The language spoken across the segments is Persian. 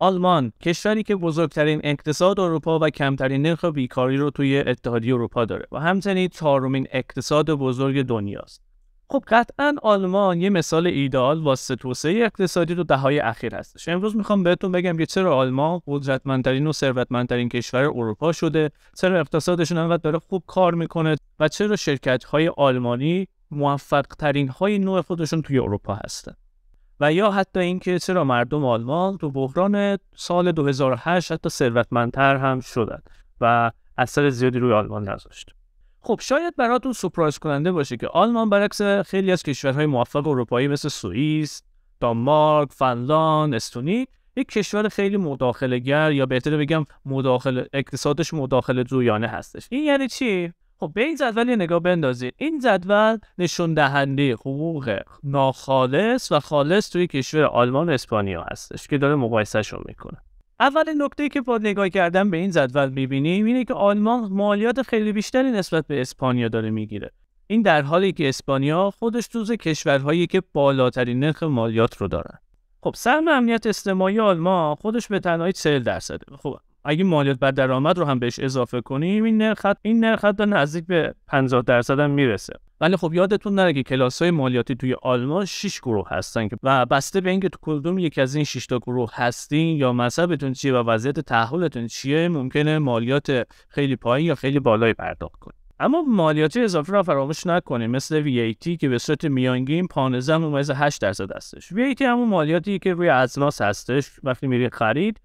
آلمان کشوری که بزرگترین اقتصاد اروپا و کمترین نرخ بیکاری رو توی اتحادیه اروپا داره و همچنین چهارمین اقتصاد بزرگ دنیاست خب قطعا آلمان یه مثال ایدال واسه توسعه اقتصادی تو دههای اخیر هستش امروز میخوام بهتون بگم که چرا آلمان قدرتمندترین و ثروتمندترین کشور اروپا شده چرا اقتصادشون انقدر داره خوب کار میکنه و چرا شرکت های آلمانی موفق های نوع خودشون توی اروپا هستند؟ و یا حتی اینکه چرا مردم آلمان تو بحران سال 2008 حتی ثروتمندتر هم شدند و اثر زیادی روی آلمان نذاشت خب شاید براتون سورپرایز کننده باشه که آلمان برعکس خیلی از کشورهای موفق اروپایی مثل سوئیس، دانمارک، فنلاند، استونی یک کشور خیلی گر یا بهتره بگم مداخله اقتصادش مداخله جویانه هستش این یعنی چی خب به این جدول یه نگاه بندازید این جدول نشون دهنده حقوق ناخالص و خالص توی کشور آلمان و اسپانیا هستش که داره رو میکنه اولین نکته که با نگاه کردن به این جدول میبینیم اینه که آلمان مالیات خیلی بیشتری نسبت به اسپانیا داره میگیره این در حالی که اسپانیا خودش جزو کشورهایی که بالاترین نرخ مالیات رو دارن خب سهم امنیت اجتماعی آلمان خودش به تنهایی 40 درصده خب اگه مالیات بر درآمد رو هم بهش اضافه کنیم این نرخ این نرخ تا نزدیک به 50 درصد هم میرسه ولی خب یادتون نره که کلاس های مالیاتی توی آلمان 6 گروه هستن که و بسته به اینکه تو کدوم یکی از این 6 تا گروه هستین یا مذهبتون چیه و وضعیت تحولتون چیه ممکنه مالیات خیلی پایین یا خیلی بالایی پرداخت کنید اما مالیات اضافه را فراموش نکنیم مثل VAT که به صورت میانگین 15 ممیز 8 درصد هستش VAT همون مالیاتی که روی اجناس هستش وقتی میری خرید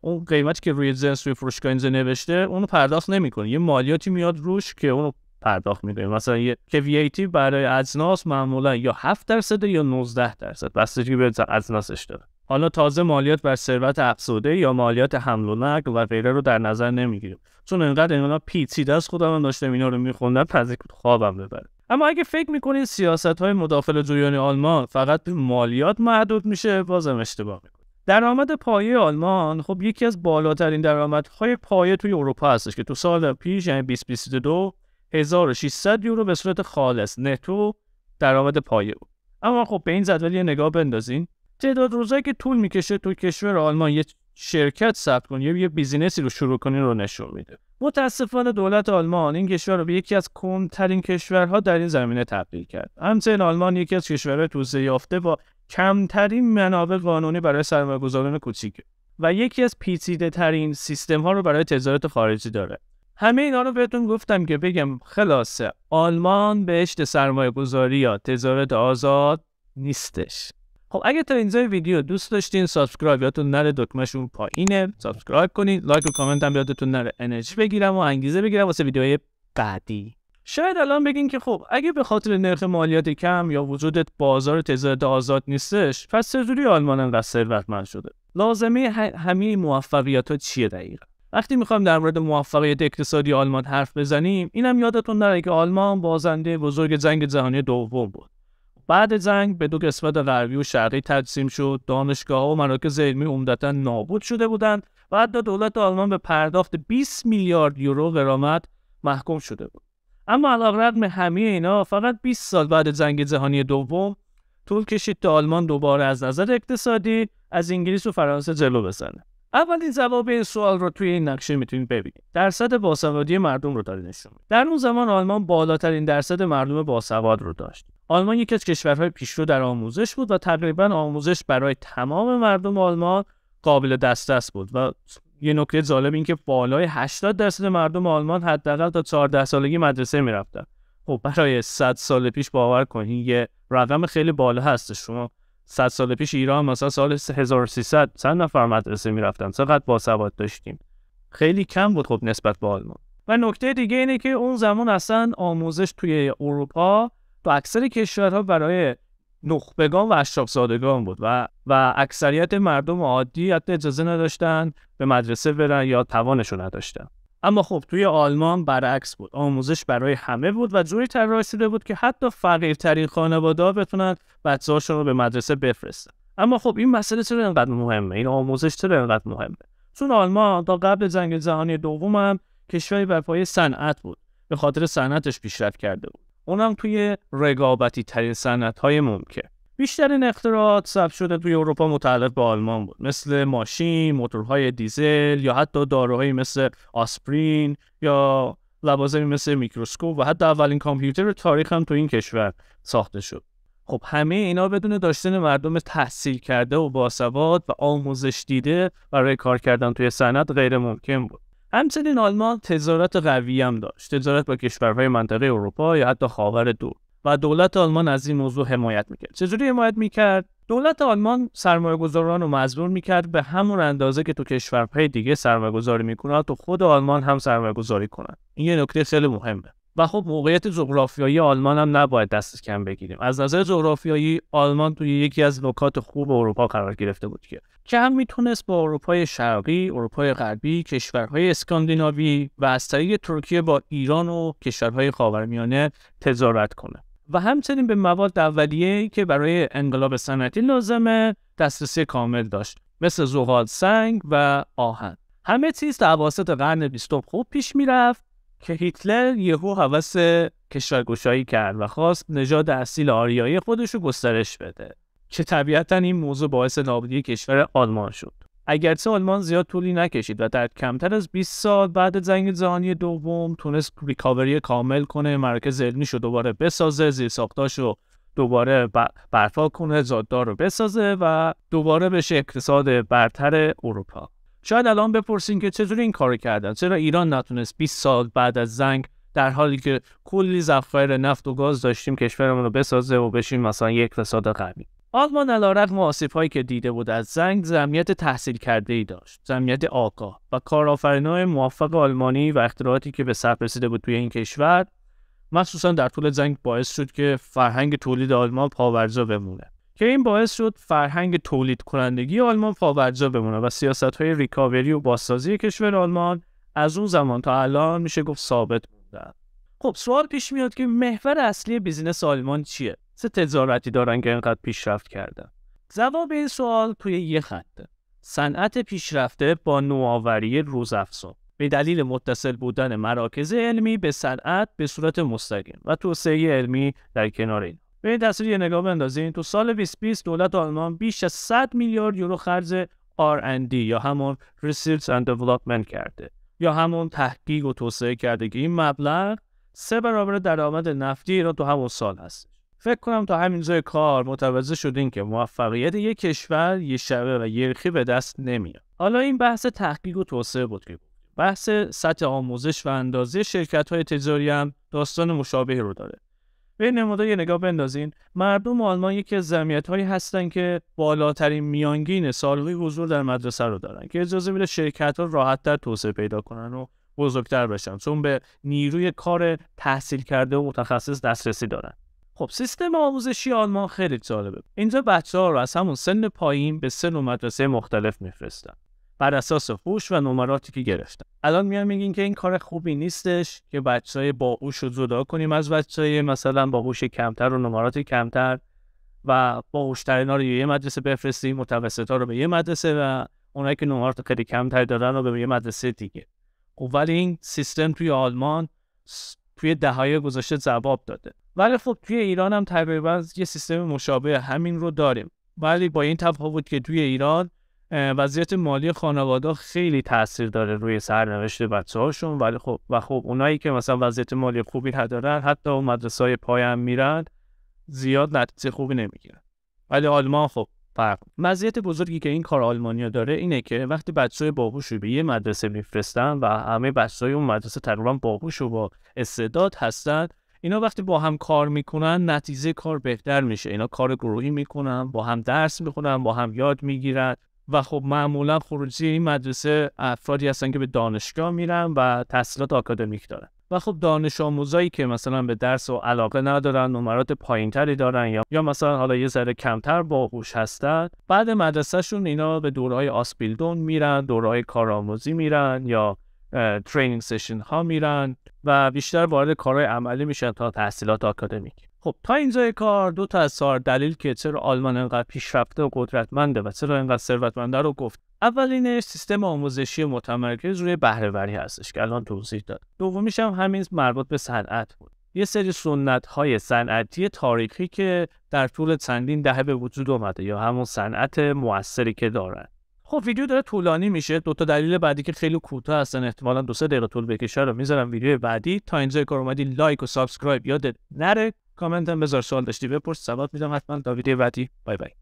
اون قیمتی که روی جنس روی فروشگاه اینجا نوشته اونو پرداخت نمیکنه یه مالیاتی میاد روش که اونو پرداخت میکنه مثلا یه که برای اجناس معمولا یا 7 درصد یا 19 درصد بستگی به اجناسش داره حالا تازه مالیات بر ثروت افسوده یا مالیات حمل و نقل و غیره رو در نظر نمیگیریم چون انقدر اینا پیچیده دست خودم داشتم اینا رو میخوندم پزیک خوابم ببره اما اگه فکر میکنید سیاست های مداخله جویان آلمان فقط مالیات محدود میشه بازم اشتباه درآمد پایه آلمان خب یکی از بالاترین درآمدهای پایه توی اروپا هستش که تو سال پیش یعنی 2022 1600 یورو به صورت خالص نتو درآمد پایه بود اما خب به این جدول یه نگاه بندازین تعداد روزایی که طول میکشه تو کشور آلمان یه شرکت ثبت کنی یا یه بیزینسی رو شروع کنی رو نشون میده متاسفانه دولت آلمان این کشور رو به یکی از کمترین کشورها در این زمینه تبدیل کرد همچنین آلمان یکی از کشورهای توسعه یافته با کمترین منابع قانونی برای سرمایه گذاران کوچیک و یکی از پیچیده ترین سیستم ها رو برای تجارت خارجی داره همه اینا رو بهتون گفتم که بگم خلاصه آلمان بهشت سرمایه گذاری یا تجارت آزاد نیستش خب اگه تا اینجا ویدیو دوست داشتین سابسکرایب یادتون نره دکمهشون پایینه سابسکرایب کنین لایک و کامنت هم یادتون نره انرژی بگیرم و انگیزه بگیرم واسه ویدیوهای بعدی شاید الان بگین که خب اگه به خاطر نرخ مالیات کم یا وجود بازار تجارت آزاد نیستش پس چجوری آلمان انقدر ثروتمند شده لازمه همه موفقیت ها چیه دقیقا وقتی میخوایم در مورد موفقیت اقتصادی آلمان حرف بزنیم اینم یادتون نره که آلمان بازنده بزرگ جنگ جهانی دوم بود بعد جنگ به دو قسمت غربی و شرقی تقسیم شد دانشگاه و مراکز علمی عمدتا نابود شده بودند و حتی دولت آلمان به پرداخت 20 میلیارد یورو غرامت محکوم شده بود اما علیرغم همه اینا فقط 20 سال بعد جنگ جهانی دوم طول کشید تا آلمان دوباره از نظر اقتصادی از انگلیس و فرانسه جلو بزنه اولین جواب این سوال رو توی این نقشه میتونید ببینید درصد باسوادی مردم رو داره نشون در اون زمان آلمان بالاترین درصد مردم باسواد رو داشت آلمان یکی از کشورهای پیشرو در آموزش بود و تقریبا آموزش برای تمام مردم آلمان قابل دسترس بود و یه نکته جالب این که بالای 80 درصد مردم آلمان حداقل تا 14 سالگی مدرسه میرفتن خب برای 100 سال پیش باور کنین یه رقم خیلی بالا هست شما 100 سال پیش ایران مثلا سال 1300 چند نفر مدرسه میرفتن چقدر باسواد داشتیم خیلی کم بود خب نسبت به آلمان و نکته دیگه اینه که اون زمان اصلا آموزش توی اروپا تو اکثر کشورها برای نخبگان و زادگان بود و و اکثریت مردم عادی حتی اجازه نداشتن به مدرسه برن یا توانشون نداشتن اما خب توی آلمان برعکس بود آموزش برای همه بود و جوری طراحی شده بود که حتی فقیرترین خانواده‌ها بتونن بچه‌هاشون رو به مدرسه بفرستن اما خب این مسئله چرا اینقدر مهمه این آموزش چرا اینقدر مهمه چون آلمان تا قبل جنگ جهانی دوم هم کشوری بر پایه صنعت بود به خاطر صنعتش پیشرفت کرده بود اونم توی رقابتی ترین سنت های ممکن این اختراعات ثبت شده توی اروپا متعلق به آلمان بود مثل ماشین، موتورهای دیزل یا حتی داروهایی مثل آسپرین یا لوازمی مثل میکروسکوپ و حتی اولین کامپیوتر تاریخ هم تو این کشور ساخته شد خب همه اینا بدون داشتن مردم تحصیل کرده و باسواد و آموزش دیده برای کار کردن توی صنعت غیر ممکن بود همچنین آلمان تجارت قوی هم داشت تجارت با کشورهای منطقه اروپا یا حتی خاور دور و دولت آلمان از این موضوع حمایت میکرد چجوری حمایت میکرد دولت آلمان گذاران رو مجبور میکرد به همون اندازه که تو کشورهای دیگه گذاری میکنن تو خود آلمان هم گذاری کنن این یه نکته خیلی مهمه و خب موقعیت جغرافیایی آلمان هم نباید دست کم بگیریم از نظر جغرافیایی آلمان توی یکی از نکات خوب اروپا قرار گرفته بود که که هم میتونست با اروپای شرقی، اروپای غربی، کشورهای اسکاندیناوی و از طریق ترکیه با ایران و کشورهای خاورمیانه تجارت کنه و همچنین به مواد اولیه که برای انقلاب صنعتی لازمه دسترسی کامل داشت مثل زغال سنگ و آهن همه چیز در واسط قرن بیستم خوب پیش میرفت که هیتلر یهو هوس کشورگشایی کرد و خواست نژاد اصیل آریایی خودش رو گسترش بده که طبیعتا این موضوع باعث نابودی کشور آلمان شد اگرچه آلمان زیاد طولی نکشید و در کمتر از 20 سال بعد از جنگ جهانی دوم تونست ریکاوری کامل کنه مرکز علمیش رو دوباره بسازه زیرساختاش رو دوباره برپا کنه زاددار رو بسازه و دوباره بشه اقتصاد برتر اروپا شاید الان بپرسین که چطور این کارو کردن چرا ایران نتونست 20 سال بعد از زنگ در حالی که کلی ذخایر نفت و گاز داشتیم کشورمون رو بسازه و بشیم مثلا یک اقتصاد قوی آلمان علیرغم آسیبهایی هایی که دیده بود از زنگ زمیت تحصیل کرده ای داشت زمیت آگاه و کارآفرینهای موفق آلمانی و اختراعاتی که به سر رسیده بود توی این کشور مخصوصا در طول زنگ باعث شد که فرهنگ تولید آلمان پاورزا بمونه که این باعث شد فرهنگ تولید کنندگی آلمان پابرجا بمونه و سیاست های ریکاوری و بازسازی کشور آلمان از اون زمان تا الان میشه گفت ثابت بوده. خب سوال پیش میاد که محور اصلی بیزینس آلمان چیه سه تجارتی دارن که اینقدر پیشرفت کردن جواب این سوال توی یه خطه صنعت پیشرفته با نوآوری روزافزون به دلیل متصل بودن مراکز علمی به صنعت به صورت مستقیم و توسعه علمی در کنار این به این تصویر یه نگاه بندازین تو سال 2020 دولت آلمان بیش از 100 میلیارد یورو خرج R&D یا همون Research and Development کرده یا همون تحقیق و توسعه کرده که این مبلغ سه برابر درآمد نفتی ایران تو همون سال هست فکر کنم تا همین جای کار متوجه شدین که موفقیت یک کشور یه شبه و یرخی به دست نمیاد حالا این بحث تحقیق و توسعه بود که بحث سطح آموزش و اندازه شرکت های تجاری هم داستان مشابهی رو داره به نمودای یه نگاه بندازین مردم آلمان یکی از هایی هستن که بالاترین میانگین سالهای حضور در مدرسه رو دارن که اجازه میده راحت راحت‌تر توسعه پیدا کنن و بزرگتر بشن چون به نیروی کار تحصیل کرده و متخصص دسترسی دارن خب سیستم آموزشی آلمان خیلی جالبه اینجا بچه ها رو از همون سن پایین به سن و مدرسه مختلف میفرستن بر اساس هوش و نمراتی که گرفتن الان میان میگین که این کار خوبی نیستش که بچه های باهوش رو جدا کنیم از بچه های مثلا باهوش کمتر و نمرات کمتر و باهوشترین ها رو یه مدرسه بفرستیم متوسط ها رو به یه مدرسه و اونایی که نمرات خیلی کمتر دارن رو به یه مدرسه دیگه خب ولی این سیستم توی آلمان توی دههای گذشته جواب داده ولی خب توی ایران هم تقریبا یه سیستم مشابه همین رو داریم ولی با این تفاوت که توی ایران وضعیت مالی خانواده خیلی تاثیر داره روی سرنوشت بچه هاشون ولی خب و خب اونایی که مثلا وضعیت مالی خوبی ندارن حتی اون مدرسه های پایم میرن زیاد نتیجه خوبی نمیگیرن ولی آلمان خب فرق مزیت بزرگی که این کار آلمانیا داره اینه که وقتی بچه باهوش به یه مدرسه میفرستن و همه بچه های اون مدرسه تقریبا باهوش و با استعداد هستن اینا وقتی با هم کار میکنن نتیجه کار بهتر میشه اینا کار گروهی میکنن با هم درس میخونن با هم یاد میگیرن و خب معمولا خروجی این مدرسه افرادی هستن که به دانشگاه میرن و تحصیلات آکادمیک دارن و خب دانش آموزایی که مثلا به درس و علاقه ندارن نمرات پایینتری دارن یا یا مثلا حالا یه ذره کمتر باهوش هستن بعد مدرسهشون اینا به دورهای آسپیلدون میرن دورهای کارآموزی میرن یا ترینینگ سشن ها میرن و بیشتر وارد کارهای عملی میشن تا تحصیلات آکادمیک خب تا اینجای کار دو تا از دلیل که چرا آلمان انقدر پیشرفته و قدرتمنده و چرا انقدر ثروتمنده رو گفت اولینش سیستم آموزشی متمرکز روی بهرهوری هستش که الان توضیح داد دومیش هم همین مربوط به صنعت بود یه سری سنت های صنعتی تاریخی که در طول چندین دهه به وجود اومده یا همون صنعت موثری که دارن خب ویدیو داره طولانی میشه دو تا دلیل بعدی که خیلی کوتاه هستن احتمالا دو سه دقیقه طول بکشه رو میذارم ویدیو بعدی تا اینجا کار اومدی لایک و سابسکرایب یادت نره کامنت هم بذار سوال داشتی بپرس جواب میدم حتما تا ویدیو بعدی بای بای